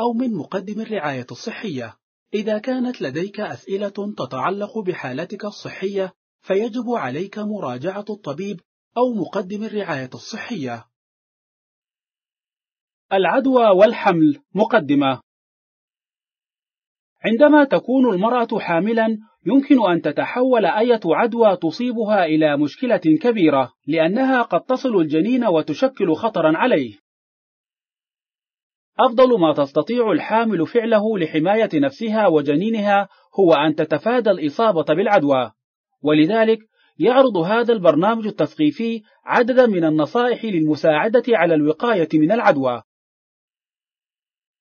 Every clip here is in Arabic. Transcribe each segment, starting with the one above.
أو من مقدم الرعاية الصحية. إذا كانت لديك أسئلة تتعلق بحالتك الصحية، فيجب عليك مراجعة الطبيب أو مقدم الرعاية الصحية. العدوى والحمل مقدمة عندما تكون المرأة حاملا يمكن أن تتحول أية عدوى تصيبها إلى مشكلة كبيرة لأنها قد تصل الجنين وتشكل خطرا عليه أفضل ما تستطيع الحامل فعله لحماية نفسها وجنينها هو أن تتفادى الإصابة بالعدوى، ولذلك يعرض هذا البرنامج التثقيفي عددا من النصائح للمساعدة على الوقاية من العدوى.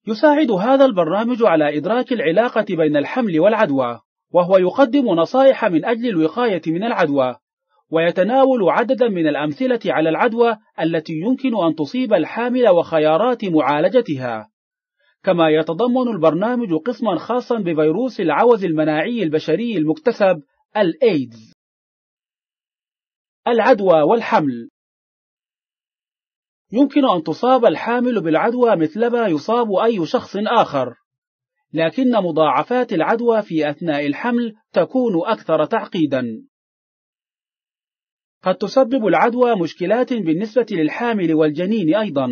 يساعد هذا البرنامج على إدراك العلاقة بين الحمل والعدوى، وهو يقدم نصائح من أجل الوقاية من العدوى، ويتناول عددا من الأمثلة على العدوى التي يمكن أن تصيب الحامل وخيارات معالجتها كما يتضمن البرنامج قسما خاصا بفيروس العوز المناعي البشري المكتسب الإيدز العدوى والحمل يمكن أن تصاب الحامل بالعدوى مثلما يصاب أي شخص آخر لكن مضاعفات العدوى في أثناء الحمل تكون أكثر تعقيدا قد تسبب العدوى مشكلات بالنسبة للحامل والجنين أيضا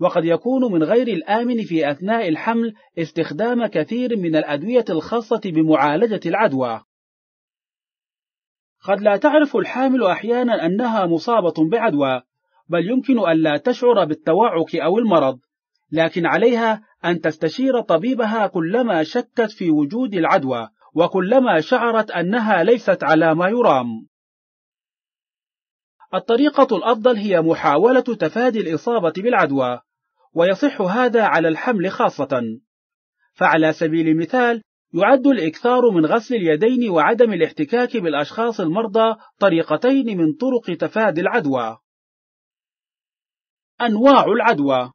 وقد يكون من غير الآمن في أثناء الحمل استخدام كثير من الأدوية الخاصة بمعالجة العدوى قد لا تعرف الحامل أحيانا أنها مصابة بعدوى بل يمكن أن لا تشعر بالتوعك أو المرض لكن عليها أن تستشير طبيبها كلما شكت في وجود العدوى وكلما شعرت أنها ليست على ما يرام الطريقة الأفضل هي محاولة تفادي الإصابة بالعدوى ويصح هذا على الحمل خاصة فعلى سبيل المثال يعد الإكثار من غسل اليدين وعدم الاحتكاك بالأشخاص المرضى طريقتين من طرق تفادي العدوى أنواع العدوى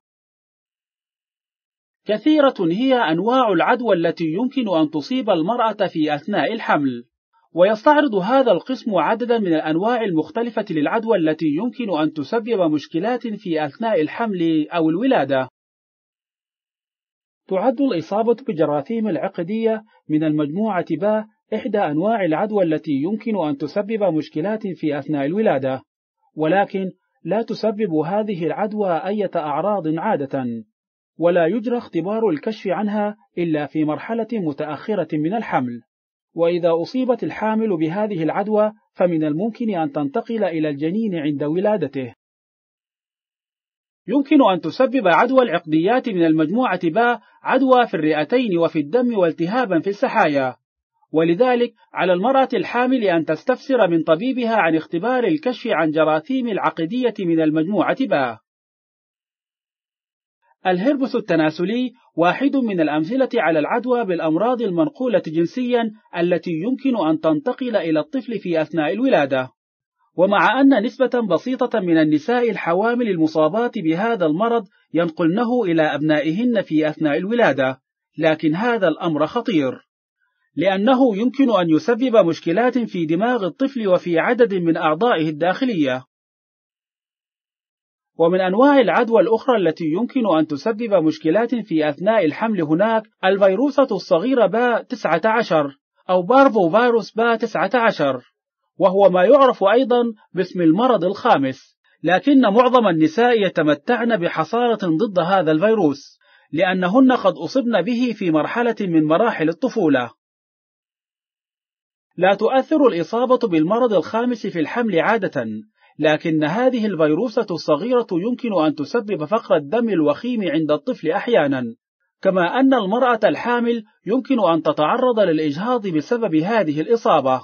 كثيرة هي أنواع العدوى التي يمكن أن تصيب المرأة في أثناء الحمل ويستعرض هذا القسم عددا من الأنواع المختلفة للعدوى التي يمكن أن تسبب مشكلات في أثناء الحمل أو الولادة. تعد الإصابة بجراثيم العقدية من المجموعة با إحدى أنواع العدوى التي يمكن أن تسبب مشكلات في أثناء الولادة، ولكن لا تسبب هذه العدوى أي أعراض عادة، ولا يجرى اختبار الكشف عنها إلا في مرحلة متأخرة من الحمل. وإذا أصيبت الحامل بهذه العدوى فمن الممكن أن تنتقل إلى الجنين عند ولادته يمكن أن تسبب عدوى العقديات من المجموعة باء عدوى في الرئتين وفي الدم والتهابا في السحايا ولذلك على المرأة الحامل أن تستفسر من طبيبها عن اختبار الكشف عن جراثيم العقدية من المجموعة باء الهربس التناسلي واحد من الأمثلة على العدوى بالأمراض المنقولة جنسيا التي يمكن أن تنتقل إلى الطفل في أثناء الولادة ومع أن نسبة بسيطة من النساء الحوامل المصابات بهذا المرض ينقلنه إلى أبنائهن في أثناء الولادة لكن هذا الأمر خطير لأنه يمكن أن يسبب مشكلات في دماغ الطفل وفي عدد من أعضائه الداخلية ومن أنواع العدوى الأخرى التي يمكن أن تسبب مشكلات في أثناء الحمل هناك الفيروسة الصغيرة با 19 أو بارفو فيروس با 19 وهو ما يعرف أيضا باسم المرض الخامس لكن معظم النساء يتمتعن بحصارة ضد هذا الفيروس لأنهن قد أصبن به في مرحلة من مراحل الطفولة لا تؤثر الإصابة بالمرض الخامس في الحمل عادة لكن هذه الفيروسة الصغيرة يمكن أن تسبب فقر الدم الوخيم عند الطفل أحيانا كما أن المرأة الحامل يمكن أن تتعرض للإجهاض بسبب هذه الإصابة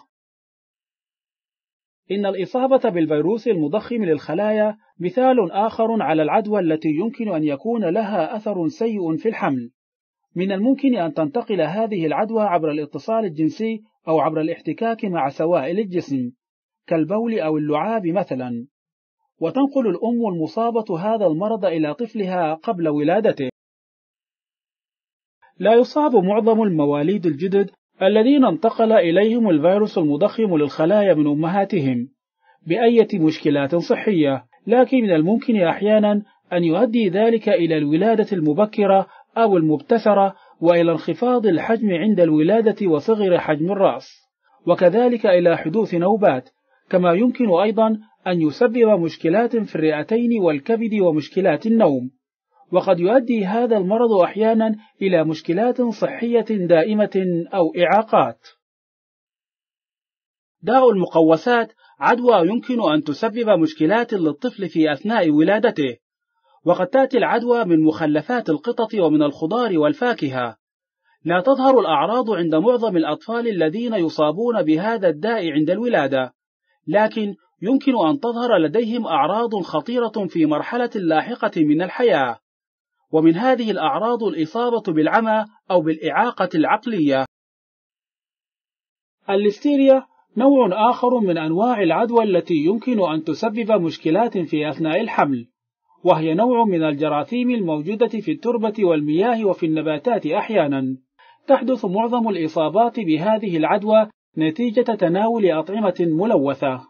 إن الإصابة بالفيروس المضخم للخلايا مثال آخر على العدوى التي يمكن أن يكون لها أثر سيء في الحمل من الممكن أن تنتقل هذه العدوى عبر الاتصال الجنسي أو عبر الاحتكاك مع سوائل الجسم كالبول أو اللعاب مثلا وتنقل الأم المصابة هذا المرض إلى طفلها قبل ولادته لا يصاب معظم المواليد الجدد الذين انتقل إليهم الفيروس المضخم للخلايا من أمهاتهم بأية مشكلات صحية لكن من الممكن أحيانا أن يؤدي ذلك إلى الولادة المبكرة أو المبتسرة وإلى انخفاض الحجم عند الولادة وصغر حجم الرأس وكذلك إلى حدوث نوبات كما يمكن أيضا أن يسبب مشكلات في الرئتين والكبد ومشكلات النوم وقد يؤدي هذا المرض أحيانا إلى مشكلات صحية دائمة أو إعاقات داء المقوسات عدوى يمكن أن تسبب مشكلات للطفل في أثناء ولادته وقد تأتي العدوى من مخلفات القطط ومن الخضار والفاكهة لا تظهر الأعراض عند معظم الأطفال الذين يصابون بهذا الداء عند الولادة لكن يمكن أن تظهر لديهم أعراض خطيرة في مرحلة لاحقة من الحياة، ومن هذه الأعراض الإصابة بالعمى أو بالإعاقة العقلية. الليستيريا نوع آخر من أنواع العدوى التي يمكن أن تسبب مشكلات في أثناء الحمل، وهي نوع من الجراثيم الموجودة في التربة والمياه وفي النباتات أحيانًا. تحدث معظم الإصابات بهذه العدوى نتيجة تناول أطعمة ملوثة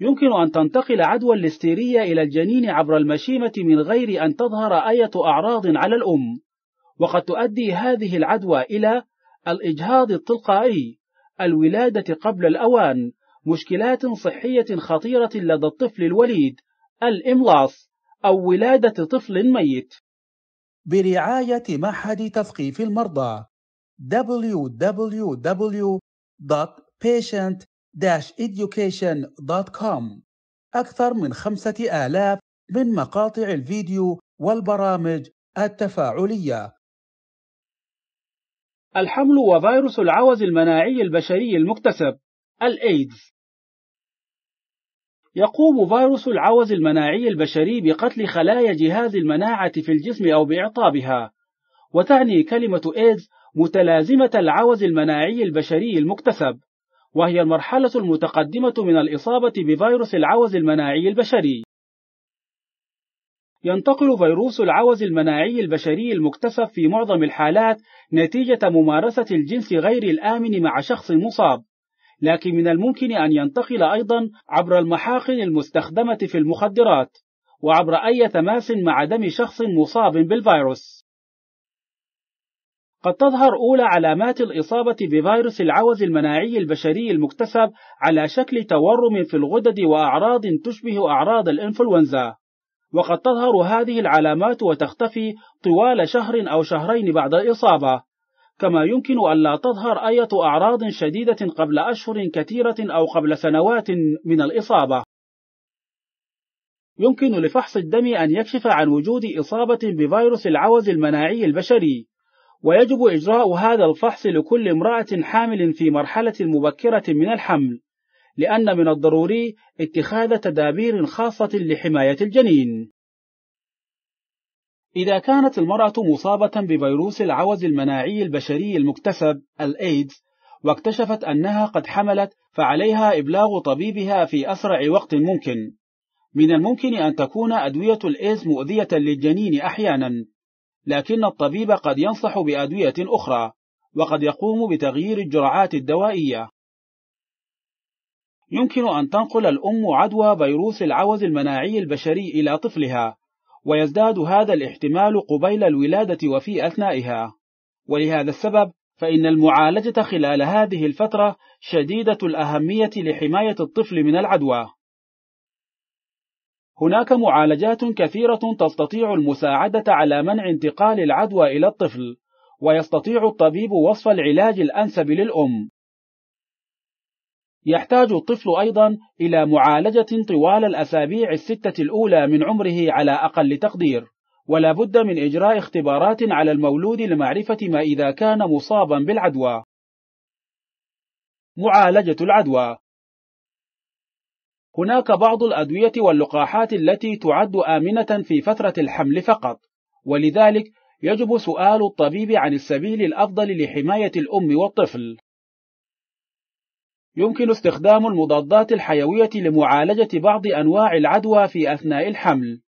يمكن أن تنتقل عدوى الليستيرية إلى الجنين عبر المشيمة من غير أن تظهر أية أعراض على الأم وقد تؤدي هذه العدوى إلى الإجهاض التلقائي الولادة قبل الأوان مشكلات صحية خطيرة لدى الطفل الوليد الإملاص أو ولادة طفل ميت برعاية معهد تثقيف المرضى www.patient-education.com أكثر من خمسة آلاف من مقاطع الفيديو والبرامج التفاعلية الحمل وفيروس العوز المناعي البشري المكتسب الإيدز يقوم فيروس العوز المناعي البشري بقتل خلايا جهاز المناعة في الجسم أو بإعطابها وتعني كلمة إيدز متلازمة العوز المناعي البشري المكتسب وهي المرحلة المتقدمة من الإصابة بفيروس العوز المناعي البشري ينتقل فيروس العوز المناعي البشري المكتسب في معظم الحالات نتيجة ممارسة الجنس غير الآمن مع شخص مصاب لكن من الممكن أن ينتقل أيضا عبر المحاقن المستخدمة في المخدرات وعبر أي تماس مع دم شخص مصاب بالفيروس قد تظهر أولى علامات الإصابة بفيروس العوز المناعي البشري المكتسب على شكل تورم في الغدد وأعراض تشبه أعراض الإنفلونزا وقد تظهر هذه العلامات وتختفي طوال شهر أو شهرين بعد الإصابة كما يمكن ألا تظهر أية أعراض شديدة قبل أشهر كثيرة أو قبل سنوات من الإصابة يمكن لفحص الدم أن يكشف عن وجود إصابة بفيروس العوز المناعي البشري ويجب إجراء هذا الفحص لكل امرأة حامل في مرحلة مبكرة من الحمل لأن من الضروري اتخاذ تدابير خاصة لحماية الجنين إذا كانت المرأة مصابة بفيروس العوز المناعي البشري المكتسب الإيدز واكتشفت أنها قد حملت فعليها إبلاغ طبيبها في أسرع وقت ممكن من الممكن أن تكون أدوية الإيدز مؤذية للجنين أحيانا لكن الطبيب قد ينصح بأدوية أخرى وقد يقوم بتغيير الجرعات الدوائية يمكن أن تنقل الأم عدوى فيروس العوز المناعي البشري إلى طفلها ويزداد هذا الاحتمال قبيل الولادة وفي أثنائها ولهذا السبب فإن المعالجة خلال هذه الفترة شديدة الأهمية لحماية الطفل من العدوى هناك معالجات كثيرة تستطيع المساعدة على منع انتقال العدوى إلى الطفل، ويستطيع الطبيب وصف العلاج الأنسب للأم. يحتاج الطفل أيضا إلى معالجة طوال الأسابيع الستة الأولى من عمره على أقل تقدير، ولا بد من إجراء اختبارات على المولود لمعرفة ما إذا كان مصابا بالعدوى. معالجة العدوى هناك بعض الأدوية واللقاحات التي تعد آمنة في فترة الحمل فقط، ولذلك يجب سؤال الطبيب عن السبيل الأفضل لحماية الأم والطفل. يمكن استخدام المضادات الحيوية لمعالجة بعض أنواع العدوى في أثناء الحمل،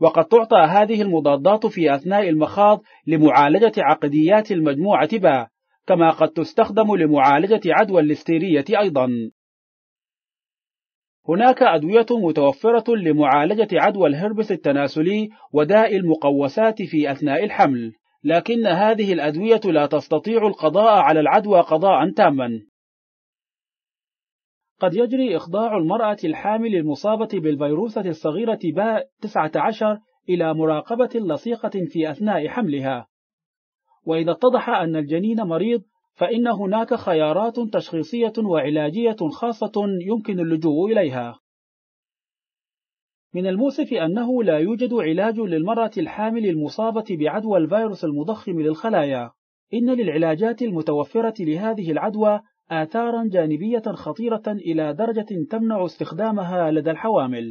وقد تعطى هذه المضادات في أثناء المخاض لمعالجة عقديات المجموعة با، كما قد تستخدم لمعالجة عدوى الليستيرية أيضًا. هناك أدوية متوفرة لمعالجة عدوى الهربس التناسلي وداء المقوسات في أثناء الحمل، لكن هذه الأدوية لا تستطيع القضاء على العدوى قضاء تاما. قد يجري إخضاع المرأة الحامل المصابة بالفيروسة الصغيرة باء 19 إلى مراقبة لصيقة في أثناء حملها، وإذا اتضح أن الجنين مريض فإن هناك خيارات تشخيصية وعلاجية خاصة يمكن اللجوء إليها. من المؤسف أنه لا يوجد علاج للمرأة الحامل المصابة بعدوى الفيروس المضخم للخلايا. إن للعلاجات المتوفرة لهذه العدوى آثارا جانبية خطيرة إلى درجة تمنع استخدامها لدى الحوامل.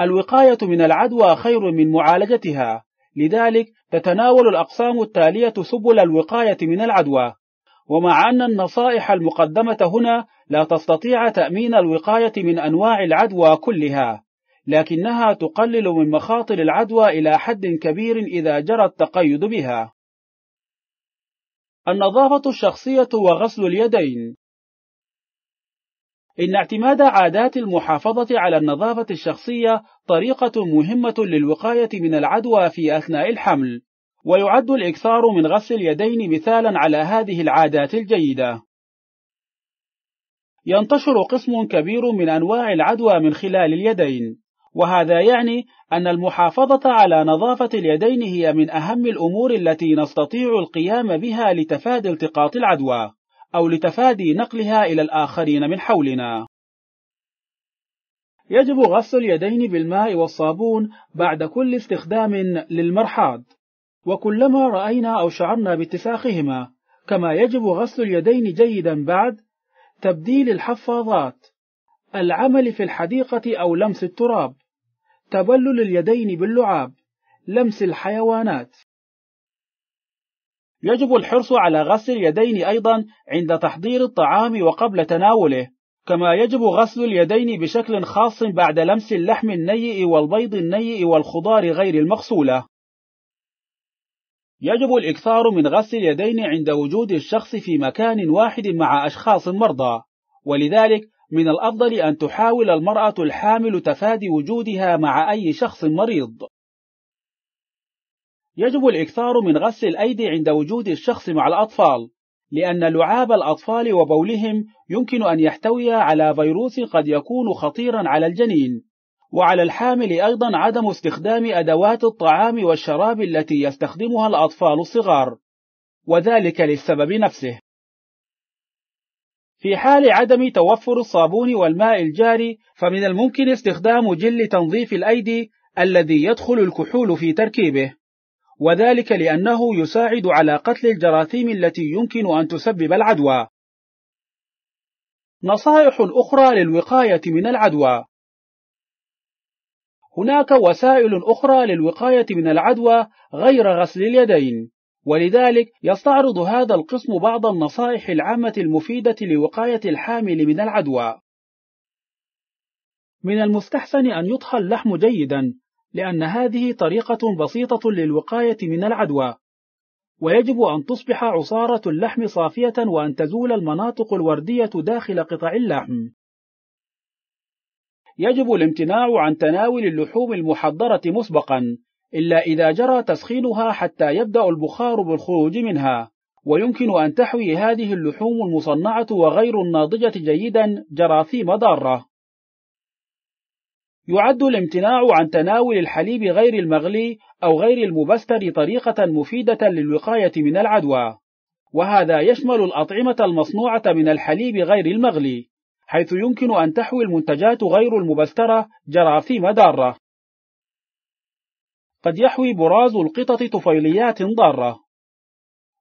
الوقاية من العدوى خير من معالجتها، لذلك تتناول الأقسام التالية سبل الوقاية من العدوى ومع أن النصائح المقدمة هنا لا تستطيع تأمين الوقاية من أنواع العدوى كلها لكنها تقلل من مخاطر العدوى إلى حد كبير إذا جرى التقيد بها النظافة الشخصية وغسل اليدين إن اعتماد عادات المحافظة على النظافة الشخصية طريقة مهمة للوقاية من العدوى في أثناء الحمل، ويعد الإكثار من غسل اليدين مثالا على هذه العادات الجيدة. ينتشر قسم كبير من أنواع العدوى من خلال اليدين، وهذا يعني أن المحافظة على نظافة اليدين هي من أهم الأمور التي نستطيع القيام بها لتفادي التقاط العدوى. أو لتفادي نقلها إلى الآخرين من حولنا يجب غسل اليدين بالماء والصابون بعد كل استخدام للمرحاض وكلما رأينا أو شعرنا باتساخهما كما يجب غسل اليدين جيدا بعد تبديل الحفاظات العمل في الحديقة أو لمس التراب تبلل اليدين باللعاب لمس الحيوانات يجب الحرص على غسل اليدين أيضا عند تحضير الطعام وقبل تناوله كما يجب غسل اليدين بشكل خاص بعد لمس اللحم النيء والبيض النيء والخضار غير المغسولة يجب الإكثار من غسل اليدين عند وجود الشخص في مكان واحد مع أشخاص مرضى ولذلك من الأفضل أن تحاول المرأة الحامل تفادي وجودها مع أي شخص مريض يجب الإكثار من غسل الأيدي عند وجود الشخص مع الأطفال لأن لعاب الأطفال وبولهم يمكن أن يحتوي على فيروس قد يكون خطيرا على الجنين وعلى الحامل أيضا عدم استخدام أدوات الطعام والشراب التي يستخدمها الأطفال الصغار وذلك للسبب نفسه في حال عدم توفر الصابون والماء الجاري فمن الممكن استخدام جل تنظيف الأيدي الذي يدخل الكحول في تركيبه وذلك لأنه يساعد على قتل الجراثيم التي يمكن أن تسبب العدوى. نصائح أخرى للوقاية من العدوى هناك وسائل أخرى للوقاية من العدوى غير غسل اليدين، ولذلك يستعرض هذا القسم بعض النصائح العامة المفيدة لوقاية الحامل من العدوى. من المستحسن أن يطهى اللحم جيدا لأن هذه طريقة بسيطة للوقاية من العدوى ويجب أن تصبح عصارة اللحم صافية وأن تزول المناطق الوردية داخل قطع اللحم يجب الامتناع عن تناول اللحوم المحضرة مسبقا إلا إذا جرى تسخينها حتى يبدأ البخار بالخروج منها ويمكن أن تحوي هذه اللحوم المصنعة وغير الناضجة جيدا جراثيم ضارة يعد الامتناع عن تناول الحليب غير المغلي أو غير المبستر طريقة مفيدة للوقاية من العدوى، وهذا يشمل الأطعمة المصنوعة من الحليب غير المغلي، حيث يمكن أن تحوي المنتجات غير المبسترة جراثيم ضارة. قد يحوي براز القطط طفيليات ضارة،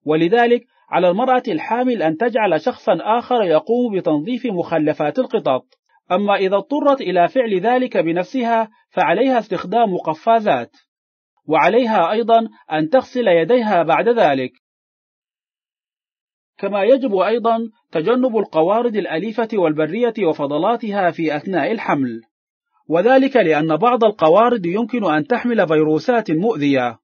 ولذلك على المرأة الحامل أن تجعل شخصًا آخر يقوم بتنظيف مخلفات القطط. أما إذا اضطرت إلى فعل ذلك بنفسها فعليها استخدام قفازات وعليها أيضا أن تغسل يديها بعد ذلك كما يجب أيضا تجنب القوارض الأليفة والبرية وفضلاتها في أثناء الحمل وذلك لأن بعض القوارض يمكن أن تحمل فيروسات مؤذية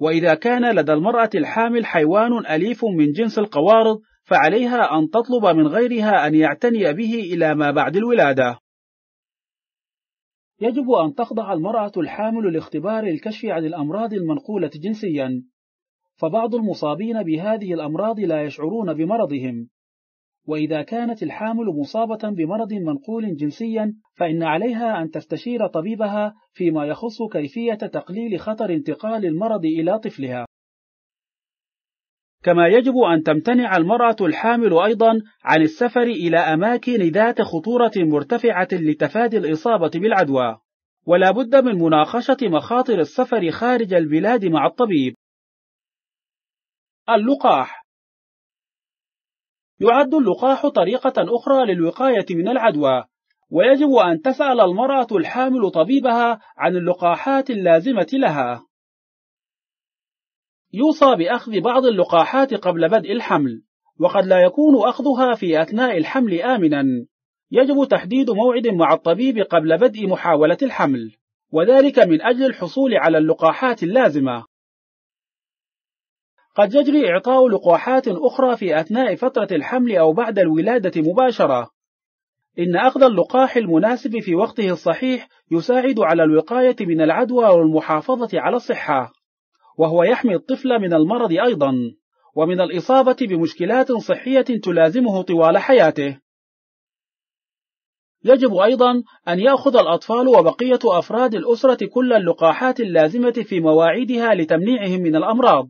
وإذا كان لدى المرأة الحامل حيوان أليف من جنس القوارض فعليها أن تطلب من غيرها أن يعتني به إلى ما بعد الولادة يجب أن تخضع المرأة الحامل لاختبار الكشف عن الأمراض المنقولة جنسيا فبعض المصابين بهذه الأمراض لا يشعرون بمرضهم وإذا كانت الحامل مصابة بمرض منقول جنسيا فإن عليها أن تستشير طبيبها فيما يخص كيفية تقليل خطر انتقال المرض إلى طفلها كما يجب أن تمتنع المرأة الحامل أيضا عن السفر إلى أماكن ذات خطورة مرتفعة لتفادي الإصابة بالعدوى ولا بد من مناقشة مخاطر السفر خارج البلاد مع الطبيب اللقاح يعد اللقاح طريقة أخرى للوقاية من العدوى ويجب أن تسأل المرأة الحامل طبيبها عن اللقاحات اللازمة لها يوصى بأخذ بعض اللقاحات قبل بدء الحمل وقد لا يكون أخذها في أثناء الحمل آمنا يجب تحديد موعد مع الطبيب قبل بدء محاولة الحمل وذلك من أجل الحصول على اللقاحات اللازمة قد يجري إعطاء لقاحات أخرى في أثناء فترة الحمل أو بعد الولادة مباشرة إن أخذ اللقاح المناسب في وقته الصحيح يساعد على الوقاية من العدوى والمحافظة على الصحة وهو يحمي الطفل من المرض أيضا ومن الإصابة بمشكلات صحية تلازمه طوال حياته يجب أيضا أن يأخذ الأطفال وبقية أفراد الأسرة كل اللقاحات اللازمة في مواعيدها لتمنيعهم من الأمراض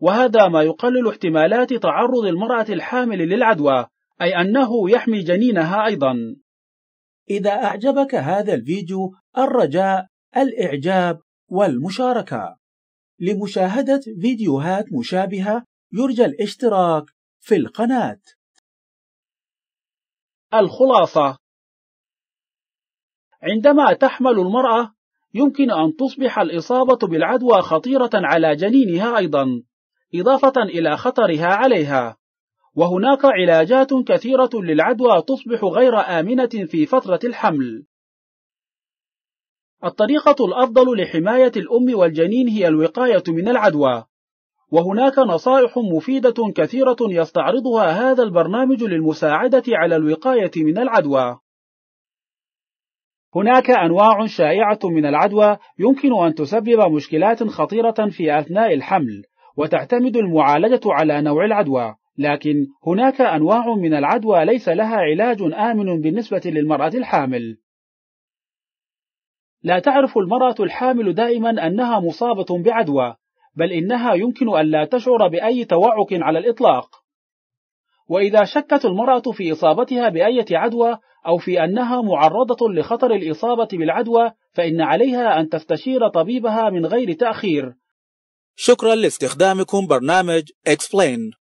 وهذا ما يقلل احتمالات تعرض المرأة الحامل للعدوى أي أنه يحمي جنينها أيضا إذا أعجبك هذا الفيديو الرجاء الإعجاب والمشاركة لمشاهدة فيديوهات مشابهة يرجى الاشتراك في القناة. الخلاصة عندما تحمل المرأة يمكن أن تصبح الإصابة بالعدوى خطيرة على جنينها أيضا، إضافة إلى خطرها عليها. وهناك علاجات كثيرة للعدوى تصبح غير آمنة في فترة الحمل. الطريقة الأفضل لحماية الأم والجنين هي الوقاية من العدوى وهناك نصائح مفيدة كثيرة يستعرضها هذا البرنامج للمساعدة على الوقاية من العدوى هناك أنواع شائعة من العدوى يمكن أن تسبب مشكلات خطيرة في أثناء الحمل وتعتمد المعالجة على نوع العدوى لكن هناك أنواع من العدوى ليس لها علاج آمن بالنسبة للمرأة الحامل لا تعرف المرأة الحامل دائما أنها مصابة بعدوى بل إنها يمكن أن لا تشعر بأي توعك على الإطلاق وإذا شكت المرأة في إصابتها بأية عدوى أو في أنها معرضة لخطر الإصابة بالعدوى فإن عليها أن تستشير طبيبها من غير تأخير شكرا لاستخدامكم برنامج Explain